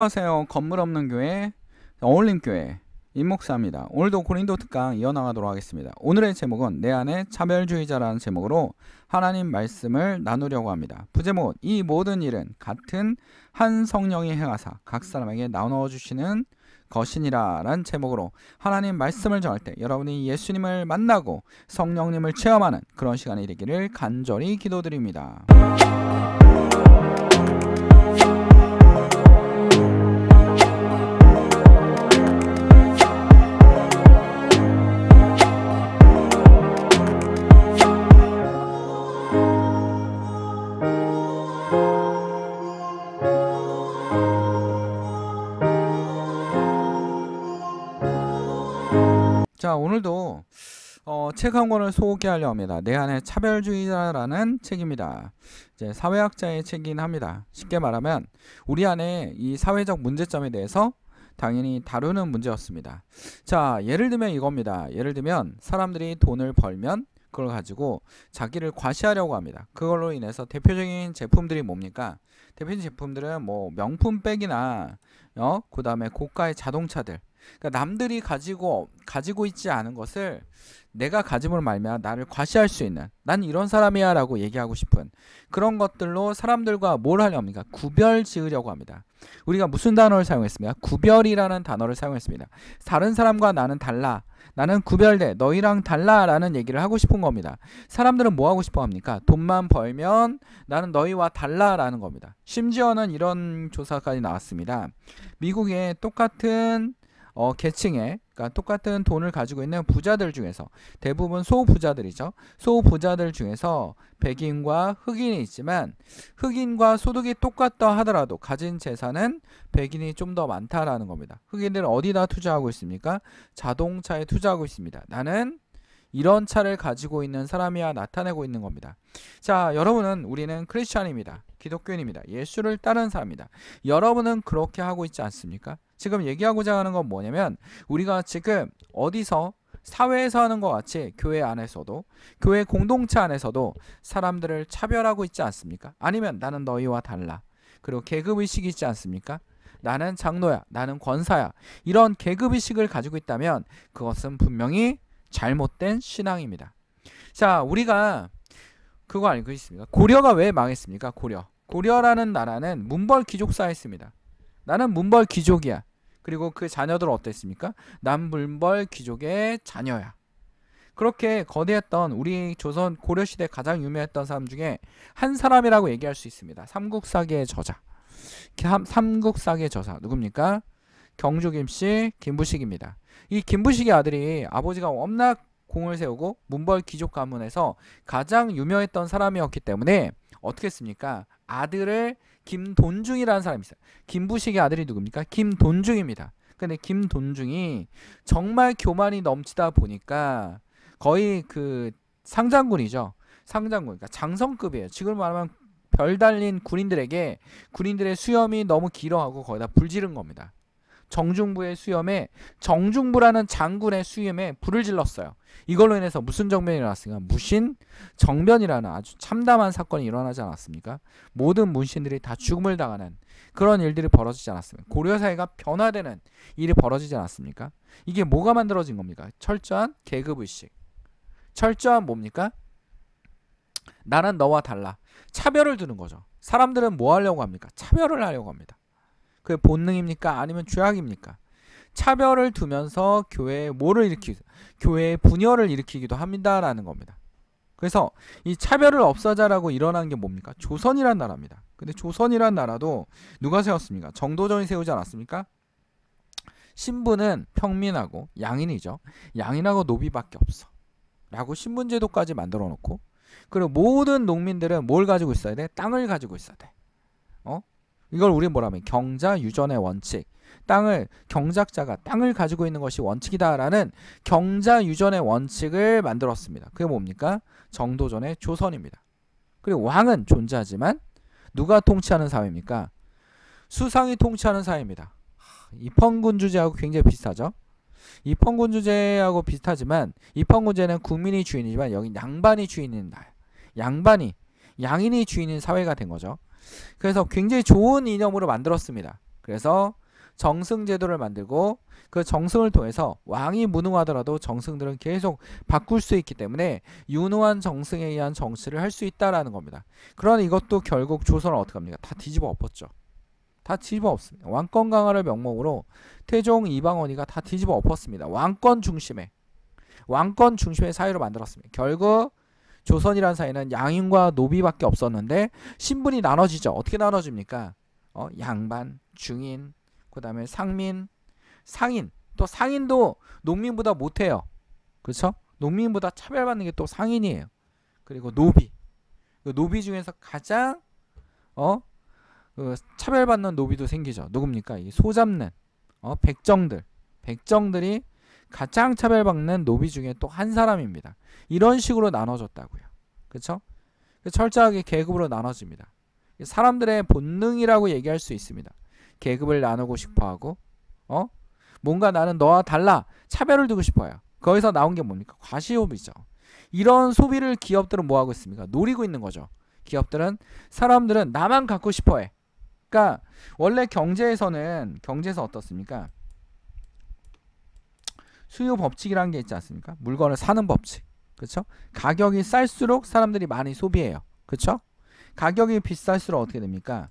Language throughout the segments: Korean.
안녕하세요. 건물 없는 교회 어울림 교회 임목사입니다. 오늘도 고린도 특강 이어나가도록 하겠습니다. 오늘의 제목은 내 안에 차별주의자라는 제목으로 하나님 말씀을 나누려고 합니다. 부제목 그 이 모든 일은 같은 한 성령이 행하사 각 사람에게 나눠 주시는 것이니라는 제목으로 하나님 말씀을 전할 때 여러분이 예수님을 만나고 성령님을 체험하는 그런 시간이 되기를 간절히 기도드립니다. 자 오늘도 어, 책한 권을 소개하려 합니다. 내 안의 차별주의자라는 책입니다. 이제 사회학자의 책이긴 합니다. 쉽게 말하면 우리 안에 이 사회적 문제점에 대해서 당연히 다루는 문제였습니다. 자 예를 들면 이겁니다. 예를 들면 사람들이 돈을 벌면 그걸 가지고 자기를 과시하려고 합니다. 그걸로 인해서 대표적인 제품들이 뭡니까? 대표적인 제품들은 뭐 명품백이나 어? 그 다음에 고가의 자동차들 그러니까 남들이 가지고 가지고 있지 않은 것을 내가 가짐으로 말면 나를 과시할 수 있는 난 이런 사람이야라고 얘기하고 싶은 그런 것들로 사람들과 뭘 하려 합니까? 구별 지으려고 합니다. 우리가 무슨 단어를 사용했습니까? 구별이라는 단어를 사용했습니다. 다른 사람과 나는 달라. 나는 구별돼. 너희랑 달라라는 얘기를 하고 싶은 겁니다. 사람들은 뭐 하고 싶어 합니까? 돈만 벌면 나는 너희와 달라라는 겁니다. 심지어는 이런 조사까지 나왔습니다. 미국의 똑같은 어, 계층에 그러니까 똑같은 돈을 가지고 있는 부자들 중에서 대부분 소부자들이죠. 소부자들 중에서 백인과 흑인이 있지만 흑인과 소득이 똑같다 하더라도 가진 재산은 백인이 좀 더 많다라는 겁니다. 흑인들은 어디다 투자하고 있습니까? 자동차에 투자하고 있습니다. 나는 이런 차를 가지고 있는 사람이야 나타내고 있는 겁니다. 자, 여러분은 우리는 크리스천입니다. 기독교인입니다. 예수를 따르는 사람입니다. 여러분은 그렇게 하고 있지 않습니까? 지금 얘기하고자 하는 건 뭐냐면 우리가 지금 어디서 사회에서 하는 것 같이 교회 안에서도 교회 공동체 안에서도 사람들을 차별하고 있지 않습니까? 아니면 나는 너희와 달라. 그리고 계급의식이 있지 않습니까? 나는 장로야, 나는 권사야. 이런 계급의식을 가지고 있다면 그것은 분명히 잘못된 신앙입니다. 자, 우리가 그거 알고 있습니다. 고려가 왜 망했습니까? 고려. 고려라는 나라는 문벌 귀족사였습니다. 나는 문벌 귀족이야. 그리고 그 자녀들은 어땠습니까? 남 문벌 귀족의 자녀야. 그렇게 거대했던 우리 조선 고려시대 가장 유명했던 사람 중에 한 사람이라고 얘기할 수 있습니다. 삼국사기의 저자. 삼국사기의 저자 누굽니까? 경주김씨 김부식입니다. 이 김부식의 아들이 아버지가 워낙 공을 세우고 문벌 귀족 가문에서 가장 유명했던 사람이었기 때문에 어떻게 했습니까? 아들을 김돈중이라는 사람이 있어요. 김부식의 아들이 누굽니까? 김돈중입니다. 근데 김돈중이 정말 교만이 넘치다 보니까 거의 그 상장군이죠. 상장군, 그러니까 장성급이에요. 지금 말하면 별 달린 군인들에게 군인들의 수염이 너무 길어하고 거의 다 불지른 겁니다. 정중부의 수염에 정중부라는 장군의 수염에 불을 질렀어요. 이걸로 인해서 무슨 정변이 일어났습니까? 무신 정변이라는 아주 참담한 사건이 일어나지 않았습니까? 모든 문신들이 다 죽음을 당하는 그런 일들이 벌어지지 않았습니까? 고려 사회가 변화되는 일이 벌어지지 않았습니까? 이게 뭐가 만들어진 겁니까? 철저한 계급 의식. 철저한 뭡니까? 나는 너와 달라. 차별을 두는 거죠. 사람들은 뭐 하려고 합니까? 차별을 하려고 합니다. 그게 본능입니까? 아니면 죄악입니까? 차별을 두면서 교회에 뭐를 일으키 교회의 분열을 일으키기도 합니다라는 겁니다. 그래서 이 차별을 없애자라고 일어난 게 뭡니까? 조선이란 나라입니다. 근데 조선이란 나라도 누가 세웠습니까? 정도전이 세우지 않았습니까? 신분은 평민하고 양인이죠. 양인하고 노비밖에 없어. 라고 신분제도까지 만들어 놓고 그리고 모든 농민들은 뭘 가지고 있어야 돼? 땅을 가지고 있어야 돼. 어? 이걸 우리 뭐라 하면 경자 유전의 원칙. 땅을 경작자가 땅을 가지고 있는 것이 원칙이다라는 경자 유전의 원칙을 만들었습니다. 그게 뭡니까? 정도전의 조선입니다. 그리고 왕은 존재하지만 누가 통치하는 사회입니까? 수상이 통치하는 사회입니다. 입헌군 주제하고 굉장히 비슷하죠. 입헌군 주제하고 비슷하지만 입헌군 제는 국민이 주인이지만 여기 양반이 주인인 날, 양반이 양인이 주인인 사회가 된 거죠. 그래서 굉장히 좋은 이념으로 만들었습니다. 그래서 정승 제도를 만들고 그 정승을 통해서 왕이 무능하더라도 정승들은 계속 바꿀 수 있기 때문에 유능한 정승에 의한 정치를 할 수 있다라는 겁니다. 그러나 이것도 결국 조선은 어떻게 합니까? 다 뒤집어 엎었죠. 다 뒤집어 엎습니다. 왕권 강화를 명목으로 태종 이방원이가 다 뒤집어 엎었습니다. 왕권 중심의 왕권 중심의 사회로 만들었습니다. 결국 조선이란 사이는 양인과 노비밖에 없었는데 신분이 나눠지죠. 어떻게 나눠집니까? 어, 양반, 중인, 그 다음에 상민, 상인. 또 상인도 농민보다 못해요. 그렇죠? 농민보다 차별받는 게 또 상인이에요. 그리고 노비. 그 노비 중에서 가장 어? 그 차별받는 노비도 생기죠. 누굽니까? 이 소잡는 어? 백정들. 백정들이 가장 차별받는 노비 중에 또 한 사람입니다. 이런 식으로 나눠졌다고요. 그렇죠? 철저하게 계급으로 나눠집니다. 사람들의 본능이라고 얘기할 수 있습니다. 계급을 나누고 싶어하고 어 뭔가 나는 너와 달라 차별을 두고 싶어요. 거기서 나온 게 뭡니까? 과시호이죠 이런 소비를 기업들은 뭐 하고 있습니까? 노리고 있는 거죠. 기업들은 사람들은 나만 갖고 싶어해. 그러니까 원래 경제에서는 경제에서 어떻습니까? 수요 법칙이라는 게 있지 않습니까? 물건을 사는 법칙. 그렇죠? 가격이 쌀수록 사람들이 많이 소비해요. 그렇죠? 가격이 비쌀수록 어떻게 됩니까?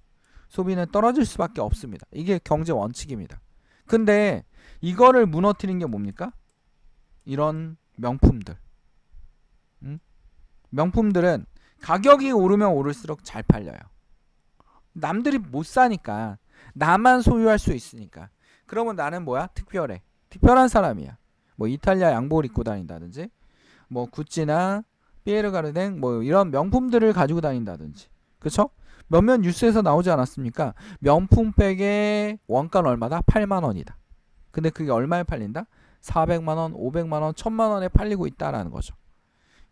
소비는 떨어질 수밖에 없습니다. 이게 경제 원칙입니다. 근데 이거를 무너뜨린 게 뭡니까? 이런 명품들. 응? 음? 명품들은 가격이 오르면 오를수록 잘 팔려요. 남들이 못 사니까 나만 소유할 수 있으니까. 그러면 나는 뭐야? 특별해. 특별한 사람이야. 뭐 이탈리아 양복을 입고 다닌다든지 뭐 구찌나 피에르 가르댕 뭐 이런 명품들을 가지고 다닌다든지 그쵸? 몇몇 뉴스에서 나오지 않았습니까? 명품백의 원가는 얼마다? 8만 원이다. 근데 그게 얼마에 팔린다? 400만 원, 500만 원, 1000만 원에 팔리고 있다라는 거죠.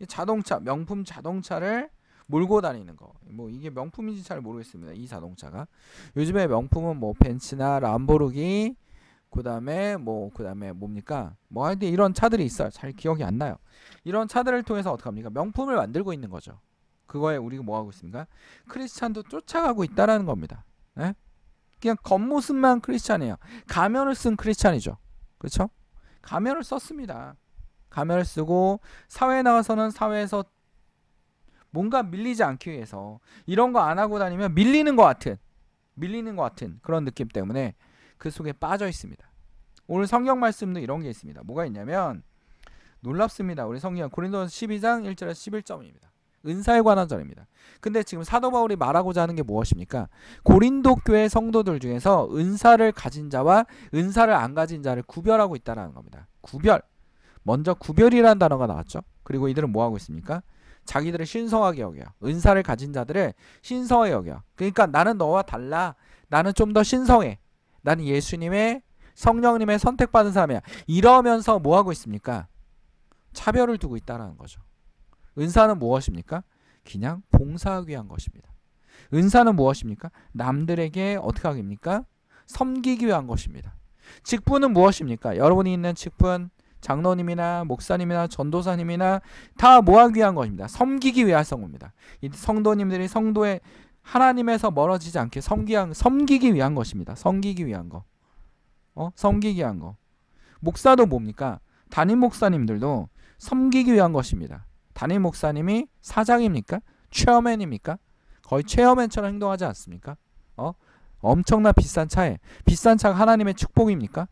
자동차, 명품 자동차를 몰고 다니는 거. 뭐 이게 명품인지 잘 모르겠습니다. 이 자동차가. 요즘에 명품은 뭐 벤츠나 람보르기, 그다음에 뭐 그다음에 뭡니까? 뭐 하여튼 이런 차들이 있어요. 잘 기억이 안 나요. 이런 차들을 통해서 어떻게 합니까? 명품을 만들고 있는 거죠. 그거에 우리가 뭐 하고 있습니까? 크리스찬도 쫓아가고 있다라는 겁니다. 네? 그냥 겉모습만 크리스찬이에요. 가면을 쓴 크리스찬이죠. 그렇죠? 가면을 썼습니다. 가면을 쓰고 사회에 나와서는 사회에서 뭔가 밀리지 않기 위해서 이런 거 안 하고 다니면 밀리는 것 같은 밀리는 것 같은 그런 느낌 때문에 그 속에 빠져 있습니다. 오늘 성경 말씀도 이런 게 있습니다. 뭐가 있냐면 놀랍습니다. 우리 성경 고린도서 12장 1절에서 11점입니다. 은사에 관한 절입니다. 근데 지금 사도 바울이 말하고자 하는 게 무엇입니까? 고린도 교회 성도들 중에서 은사를 가진 자와 은사를 안 가진 자를 구별하고 있다는 라 겁니다. 구별. 먼저 구별이라는 단어가 나왔죠. 그리고 이들은 뭐 하고 있습니까? 자기들을 신성하게 여겨. 은사를 가진 자들을 신성하게 여겨. 그러니까 나는 너와 달라. 나는 좀 더 신성해. 나는 예수님의 성령님의 선택받은 사람이야. 이러면서 뭐 하고 있습니까? 차별을 두고 있다라는 거죠. 은사는 무엇입니까? 그냥 봉사하기 위한 것입니다. 은사는 무엇입니까? 남들에게 어떻게 하겠습니까 섬기기 위한 것입니다. 직분은 무엇입니까? 여러분이 있는 직분, 장로님이나 목사님이나 전도사님이나 다뭐하기 위한 것입니다. 섬기기 위한 성입니다. 성도님들이 성도의 하나님에서 멀어지지 않게 섬기기 위한 것입니다. 섬기기 위한 것. 어? 섬기기 위한 거. 목사도 뭡니까? 담임 목사님들도 섬기기 위한 것입니다. 담임 목사님이 사장입니까? 체어맨입니까? 거의 체어맨처럼 행동하지 않습니까? 어? 엄청나 비싼 차에 비싼 차가 하나님의 축복입니까?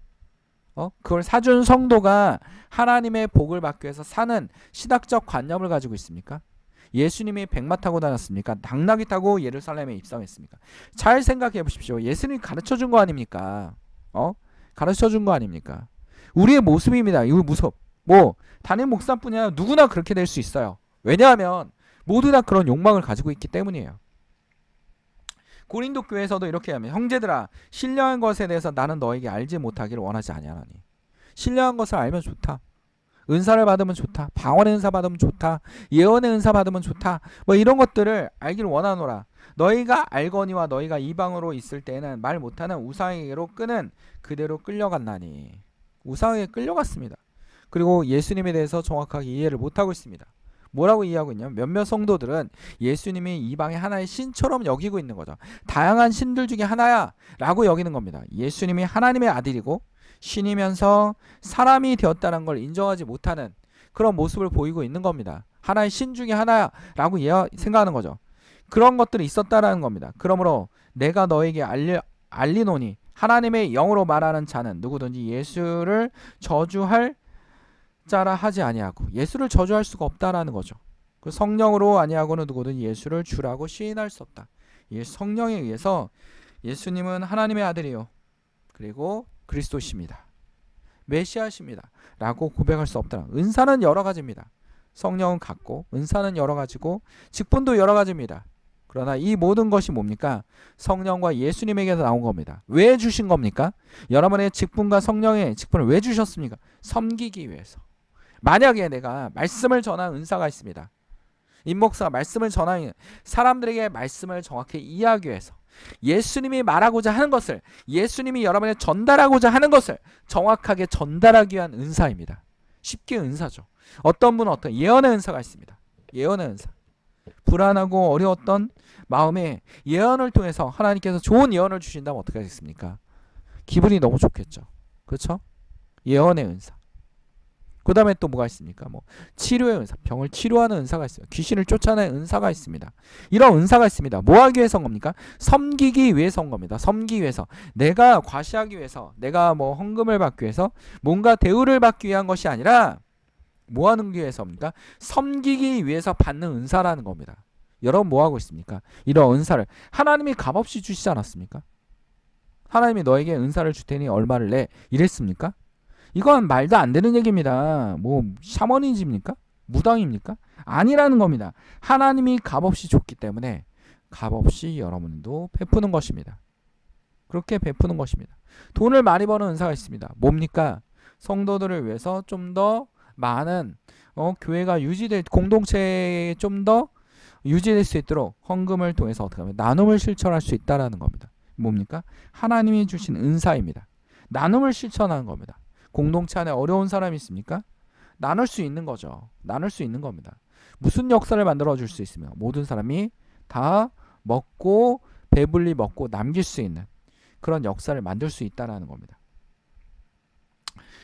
어? 그걸 사준 성도가 하나님의 복을 받기 위해서 사는 시각적 관념을 가지고 있습니까? 예수님이 백마 타고 다녔습니까? 당나귀 타고 예루살렘에 입성했습니까? 잘 생각해 보십시오. 예수님이 가르쳐 준 거 아닙니까? 어? 가르쳐 준 거 아닙니까? 우리의 모습입니다. 이거 무섭. 뭐 단임 목사뿐이 아니라 누구나 그렇게 될 수 있어요. 왜냐하면 모두 다 그런 욕망을 가지고 있기 때문이에요. 고린도 교회에서도 이렇게 하면 형제들아 신뢰한 것에 대해서 나는 너에게 알지 못하기를 원하지 아니하노니 신뢰한 것을 알면 좋다. 은사를 받으면 좋다. 방언의 은사 받으면 좋다. 예언의 은사 받으면 좋다. 뭐 이런 것들을 알기를 원하노라. 너희가 알거니와 너희가 이방으로 있을 때에는 말 못하는 우상에게로 끄는 그대로 끌려갔나니 우상에게 끌려갔습니다. 그리고 예수님에 대해서 정확하게 이해를 못하고 있습니다. 뭐라고 이해하고 있냐면 몇몇 성도들은 예수님이 이방의 하나의 신처럼 여기고 있는 거죠. 다양한 신들 중에 하나야 라고 여기는 겁니다. 예수님이 하나님의 아들이고 신이면서 사람이 되었다는 걸 인정하지 못하는 그런 모습을 보이고 있는 겁니다. 하나의 신 중에 하나야 라고 생각하는 거죠. 그런 것들이 있었다라는 겁니다. 그러므로 내가 너에게 알려, 알리노니 하나님의 영으로 말하는 자는 누구든지 예수를 저주할 자라 하지 아니하고 예수를 저주할 수가 없다라는 거죠. 그 성령으로 아니하고는 누구든지 예수를 주라고 시인할 수 없다. 이 성령에 의해서 예수님은 하나님의 아들이요. 그리고 그리스도십니다. 메시아십니다. 라고 고백할 수 없더라. 은사는 여러 가지입니다. 성령은 같고 은사는 여러 가지고 직분도 여러 가지입니다. 그러나 이 모든 것이 뭡니까? 성령과 예수님에게서 나온 겁니다. 왜 주신 겁니까? 여러분의 직분과 성령의 직분을 왜 주셨습니까? 섬기기 위해서. 만약에 내가 말씀을 전한 은사가 있습니다. 임목사 가 말씀을 전하는 사람들에게 말씀을 정확히 이해하기 위해서 예수님이 말하고자 하는 것을 예수님이 여러분에게 전달하고자 하는 것을 정확하게 전달하기 위한 은사입니다. 쉽게 은사죠. 어떤 분은 어떤 예언의 은사가 있습니다. 예언의 은사. 불안하고 어려웠던 마음에 예언을 통해서 하나님께서 좋은 예언을 주신다면 어떻게 하겠습니까? 기분이 너무 좋겠죠. 그렇죠? 예언의 은사. 그 다음에 또 뭐가 있습니까? 뭐 치료의 은사, 병을 치료하는 은사가 있어요. 귀신을 쫓아내는 은사가 있습니다. 이런 은사가 있습니다. 뭐 하기 위해서 겁니까? 섬기기 위해서 온 겁니다. 섬기기 위해서. 내가 과시하기 위해서, 내가 뭐 헌금을 받기 위해서, 뭔가 대우를 받기 위한 것이 아니라 뭐 하는 위해서입니까? 섬기기 위해서 받는 은사라는 겁니다. 여러분 뭐 하고 있습니까? 이런 은사를 하나님이 값없이 주시지 않았습니까? 하나님이 너에게 은사를 주 테니 얼마를 내 이랬습니까? 이건 말도 안 되는 얘기입니다. 뭐 샤머니즘입니까? 무당입니까? 아니라는 겁니다. 하나님이 값없이 줬기 때문에 값없이 여러분도 베푸는 것입니다. 그렇게 베푸는 것입니다. 돈을 많이 버는 은사가 있습니다. 뭡니까? 성도들을 위해서 좀더 많은 어, 교회가 유지될 공동체에 좀 더 유지될 수 있도록 헌금을 통해서 어떻게 하면 나눔을 실천할 수 있다라는 겁니다. 뭡니까? 하나님이 주신 은사입니다. 나눔을 실천하는 겁니다. 공동체 안에 어려운 사람이 있습니까? 나눌 수 있는 거죠. 나눌 수 있는 겁니다. 무슨 역사를 만들어 줄 수 있으며 모든 사람이 다 먹고 배불리 먹고 남길 수 있는 그런 역사를 만들 수 있다라는 겁니다.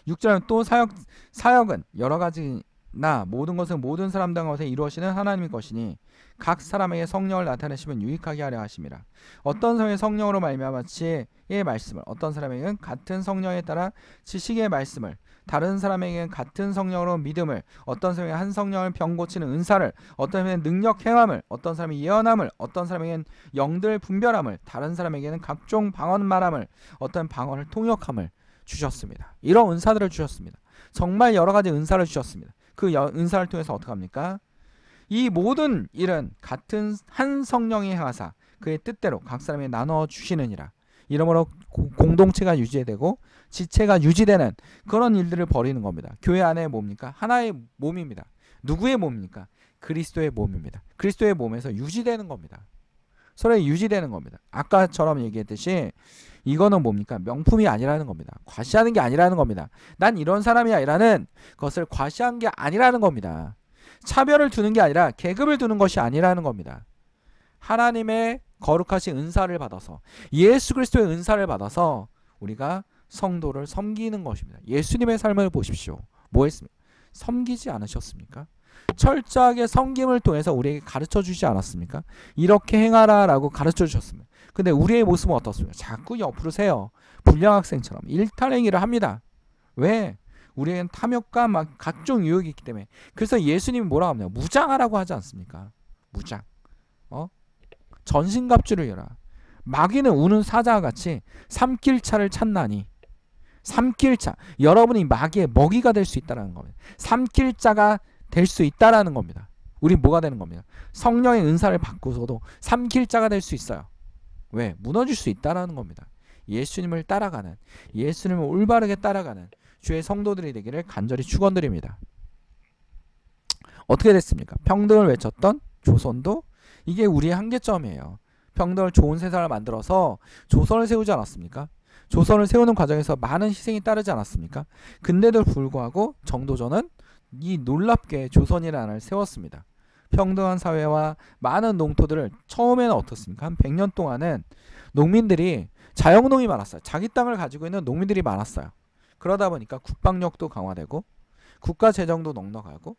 6절 은또 사역 사역은 여러 가지나 모든 것은 모든 사람 당하서 이루어지는 하나님의 것이니 각 사람에게 성령을 나타내시면 유익하게 하려 하심이라. 어떤 사람의 성령으로 말미암아 지혜의 말씀을, 어떤 사람에게는 같은 성령에 따라 지식의 말씀을, 다른 사람에게는 같은 성령으로 믿음을, 어떤 사람에게 한 성령을 병 고치는 은사를, 어떤 사람에게 능력 행함을, 어떤 사람이 예언함을, 어떤 사람에게는 영들 분별함을, 다른 사람에게는 각종 방언 말함을, 어떤 방언을 통역함을, 주셨습니다. 이런 은사들을 주셨습니다. 정말 여러 가지 은사를 주셨습니다. 그 은사를 통해서 어떻게 합니까? 이 모든 일은 같은 한 성령의 하사 그의 뜻대로 각사람이 나눠 주시느니라. 이러므로 고, 공동체가 유지되고 지체가 유지되는 그런 일들을 벌이는 겁니다. 교회 안에 뭡니까? 하나의 몸입니다. 누구의 몸입니까? 그리스도의 몸입니다. 그리스도의 몸에서 유지되는 겁니다. 서로 유지되는 겁니다. 아까처럼 얘기했듯이 이거는 뭡니까? 명품이 아니라는 겁니다. 과시하는 게 아니라는 겁니다. 난 이런 사람이야라는 것을 과시한 게 아니라는 겁니다. 차별을 두는 게 아니라 계급을 두는 것이 아니라는 겁니다. 하나님의 거룩하신 은사를 받아서 예수 그리스도의 은사를 받아서 우리가 성도를 섬기는 것입니다. 예수님의 삶을 보십시오. 뭐 했습니까? 섬기지 않으셨습니까? 철저하게 섬김을 통해서 우리에게 가르쳐 주지 않았습니까? 이렇게 행하라라고 가르쳐 주셨습니다. 근데 우리의 모습은 어떻습니까? 자꾸 옆으로 세요. 불량 학생처럼 일탈행위를 합니다. 왜? 우리에겐 탐욕과 막 각종 유혹이 있기 때문에 그래서 예수님이 뭐라고 하냐 무장하라고 하지 않습니까? 무장. 어? 전신갑주를 열라 마귀는 우는 사자와 같이 삼킬차를 찾나니 삼킬차 여러분이 마귀의 먹이가 될 수 있다는 겁니다. 삼킬자가 될수 있다라는 겁니다. 우리 뭐가 되는 겁니다. 성령의 은사를 받고서도 삼킬자가 될 수 있어요. 왜? 무너질 수 있다라는 겁니다. 예수님을 따라가는 예수님을 올바르게 따라가는 주의 성도들이 되기를 간절히 축원드립니다. 어떻게 됐습니까? 평등을 외쳤던 조선도 이게 우리의 한계점이에요. 평등을 좋은 세상을 만들어서 조선을 세우지 않았습니까? 조선을 세우는 과정에서 많은 희생이 따르지 않았습니까? 근데도 불구하고 정도전은 이 놀랍게 조선이라는 나 세웠습니다. 평등한 사회와 많은 농토들을 처음에는 어떻습니까? 한 100년 동안은 농민들이 자영농이 많았어요. 자기 땅을 가지고 있는 농민들이 많았어요. 그러다 보니까 국방력도 강화되고 국가 재정도 넉넉하고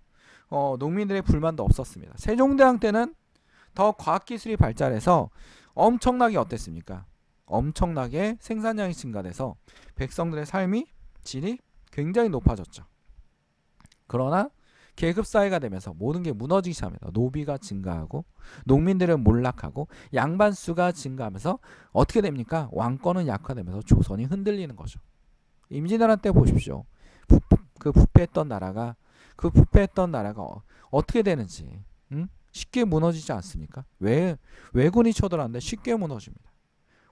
어, 농민들의 불만도 없었습니다. 세종대왕 때는 더 과학기술이 발달해서 엄청나게 어땠습니까? 엄청나게 생산량이 증가돼서 백성들의 삶이 질이 굉장히 높아졌죠. 그러나 계급 사회가 되면서 모든 게 무너지기 시작합니다. 노비가 증가하고 농민들은 몰락하고 양반 수가 증가하면서 어떻게 됩니까? 왕권은 약화되면서 조선이 흔들리는 거죠. 임진왜란 때 보십시오. 부, 그 부패했던 나라가 그 부패했던 나라가 어, 떻게 되는지 응? 쉽게 무너지지 않습니까? 왜 외군이 쳐들었는데 쉽게 무너집니다.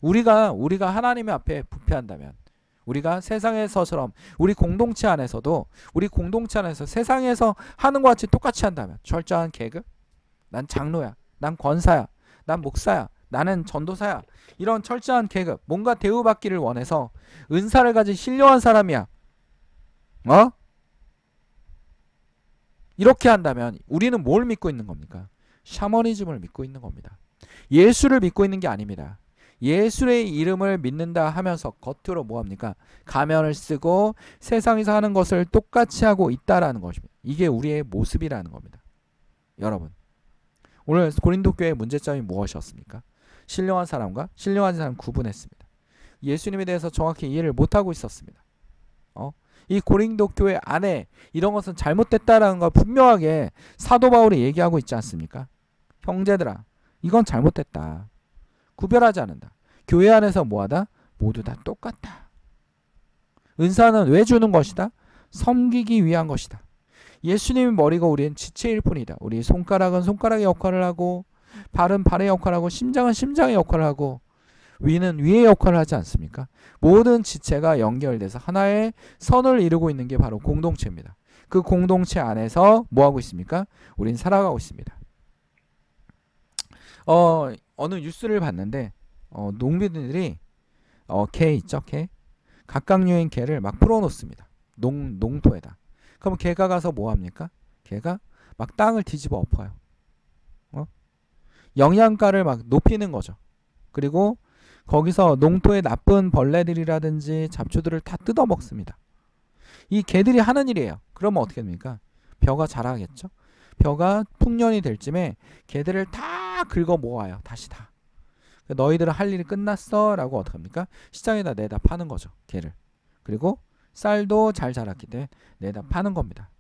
우리가 우리가 하나님의 앞에 부패한다면 우리가 세상에서처럼 우리 공동체 안에서도 우리 공동체 안에서 세상에서 하는 것 같이 똑같이 한다면 철저한 계급 난 장로야 난 권사야 난 목사야 나는 전도사야 이런 철저한 계급 뭔가 대우받기를 원해서 은사를 가진 신령한 사람이야 어? 이렇게 한다면 우리는 뭘 믿고 있는 겁니까? 샤머니즘을 믿고 있는 겁니다. 예수를 믿고 있는 게 아닙니다. 예술의 이름을 믿는다 하면서 겉으로 뭐합니까? 가면을 쓰고 세상에서 하는 것을 똑같이 하고 있다라는 것입니다. 이게 우리의 모습이라는 겁니다. 여러분 오늘 고린도 교회의 문제점이 무엇이었습니까? 신령한 사람과 신령한 사람 구분했습니다. 예수님에 대해서 정확히 이해를 못하고 있었습니다. 어? 이 고린도 교회 안에 이런 것은 잘못됐다라는 걸 분명하게 사도 바울이 얘기하고 있지 않습니까? 형제들아, 이건 잘못됐다. 구별하지 않는다. 교회 안에서 뭐하다? 모두 다 똑같다. 은사는 왜 주는 것이다? 섬기기 위한 것이다. 예수님이 머리고 우리는 지체일 뿐이다. 우리 손가락은 손가락의 역할을 하고 발은 발의 역할을 하고 심장은 심장의 역할을 하고 위는 위의 역할을 하지 않습니까? 모든 지체가 연결돼서 하나의 선을 이루고 있는 게 바로 공동체입니다. 그 공동체 안에서 뭐 하고 있습니까? 우린 살아가고 있습니다. 어, 어느 뉴스를 봤는데 어, 농민들이 어, 개 있죠 개각각류인 개를 막 풀어놓습니다 농, 농토에다 그럼 개가 가서 뭐합니까 개가 막 땅을 뒤집어 엎어요 어? 영양가를 막 높이는 거죠 그리고 거기서 농토에 나쁜 벌레들이라든지 잡초들을 다 뜯어먹습니다 이 개들이 하는 일이에요 그러면 어떻게 됩니까 벼가 자라겠죠 벼가 풍년이 될 쯤에 개들을 다다 긁어 모아요. 다시 다. 그러니까 너희들은 할 일이 끝났어 라고 어떡합니까? 시장에다 내다 파는 거죠. 개를 그리고 쌀도 잘 자랐기 때문에 내다 파는 겁니다.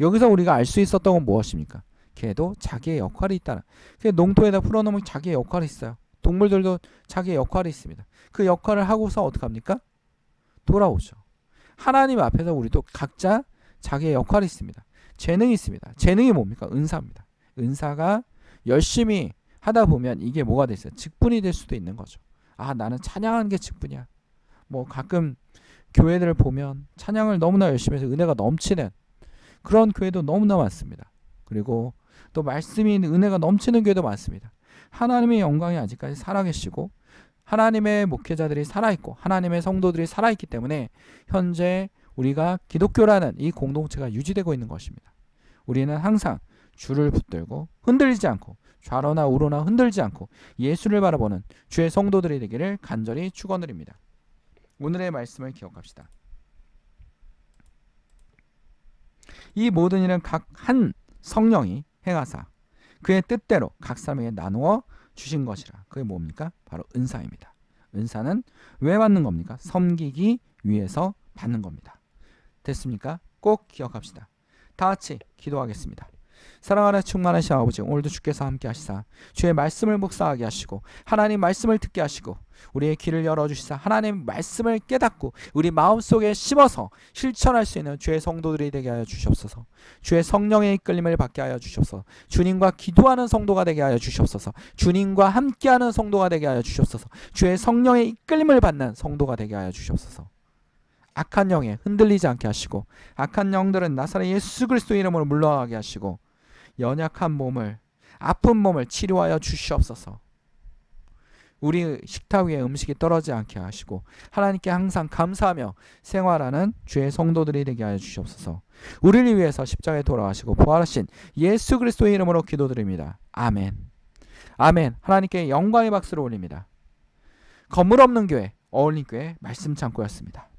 여기서 우리가 알 수 있었던 건 무엇입니까? 개도 자기의 역할이 있다는. 그 농토에다 풀어놓으면 자기의 역할이 있어요. 동물들도 자기의 역할이 있습니다. 그 역할을 하고서 어떡합니까? 돌아오죠. 하나님 앞에서 우리도 각자 자기의 역할이 있습니다. 재능이 있습니다. 재능이 뭡니까? 은사입니다. 은사가 열심히 하다 보면 이게 뭐가 됐어요? 직분이 될 수도 있는 거죠. 아, 나는 찬양하는 게 직분이야. 뭐 가끔 교회들을 보면 찬양을 너무나 열심히 해서 은혜가 넘치는 그런 교회도 너무나 많습니다. 그리고 또 말씀이 은혜가 넘치는 교회도 많습니다. 하나님의 영광이 아직까지 살아계시고 하나님의 목회자들이 살아있고 하나님의 성도들이 살아있기 때문에 현재 우리가 기독교라는 이 공동체가 유지되고 있는 것입니다. 우리는 항상 주를 붙들고 흔들리지 않고 좌로나 우로나 흔들지 않고 예수를 바라보는 주의 성도들이 되기를 간절히 축원드립니다. 오늘의 말씀을 기억합시다. 이 모든 일은 각 한 성령이 행하사 그의 뜻대로 각 사람에게 나누어 주신 것이라. 그게 뭡니까? 바로 은사입니다. 은사는 왜 받는 겁니까? 섬기기 위해서 받는 겁니다. 됐습니까? 꼭 기억합시다. 다 같이 기도하겠습니다. 사랑하는 충만하신 아버지 오늘도 주께서 함께 하시사 주의 말씀을 묵상하게 하시고 하나님 말씀을 듣게 하시고 우리의 귀를 열어주시사 하나님 말씀을 깨닫고 우리 마음속에 심어서 실천할 수 있는 주의 성도들이 되게 하여 주시옵소서 주의 성령의 이끌림을 받게 하여 주시옵소서 주님과 기도하는 성도가 되게 하여 주시옵소서 주님과 함께하는 성도가 되게 하여 주시옵소서 주의 성령의 이끌림을 받는 성도가 되게 하여 주시옵소서 악한 영에 흔들리지 않게 하시고 악한 영들은 나사렛 예수 그리스도 이름으로 물러나게 하시고 연약한 몸을 아픈 몸을 치료하여 주시옵소서. 우리 식탁 위에 음식이 떨어지지 않게 하시고 하나님께 항상 감사하며 생활하는 주의 성도들이 되게 하여 주시옵소서. 우리를 위해서 십자가에 돌아가시고 부활하신 예수 그리스도의 이름으로 기도드립니다. 아멘. 아멘. 하나님께 영광의 박수를 올립니다. 건물 없는 교회 어울린 교회 말씀 창고였습니다.